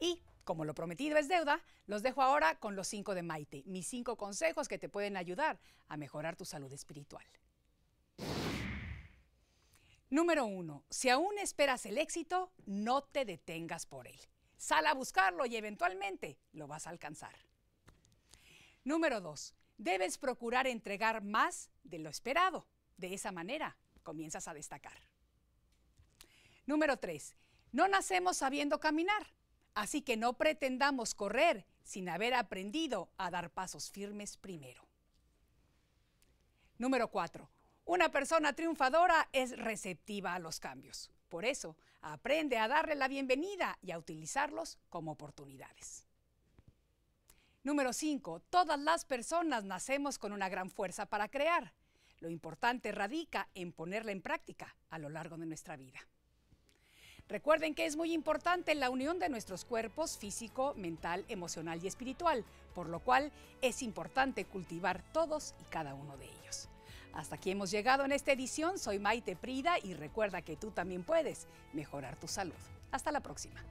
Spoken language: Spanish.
Y como lo prometido es deuda, los dejo ahora con los cinco de Maite, mis cinco consejos que te pueden ayudar a mejorar tu salud espiritual. Número uno, si aún esperas el éxito, no te detengas por él. Sal a buscarlo y eventualmente lo vas a alcanzar. Número dos, debes procurar entregar más de lo esperado. De esa manera comienzas a destacar. Número tres, no nacemos sabiendo caminar, Así que no pretendamos correr sin haber aprendido a dar pasos firmes primero. Número 4. Una persona triunfadora es receptiva a los cambios. Por eso, aprende a darle la bienvenida y a utilizarlos como oportunidades. Número 5. Todas las personas nacemos con una gran fuerza para crear. Lo importante radica en ponerla en práctica a lo largo de nuestra vida. Recuerden que es muy importante la unión de nuestros cuerpos físico, mental, emocional y espiritual, por lo cual es importante cultivar todos y cada uno de ellos. Hasta aquí hemos llegado en esta edición. Soy Maite Prida y recuerda que tú también puedes mejorar tu salud. Hasta la próxima.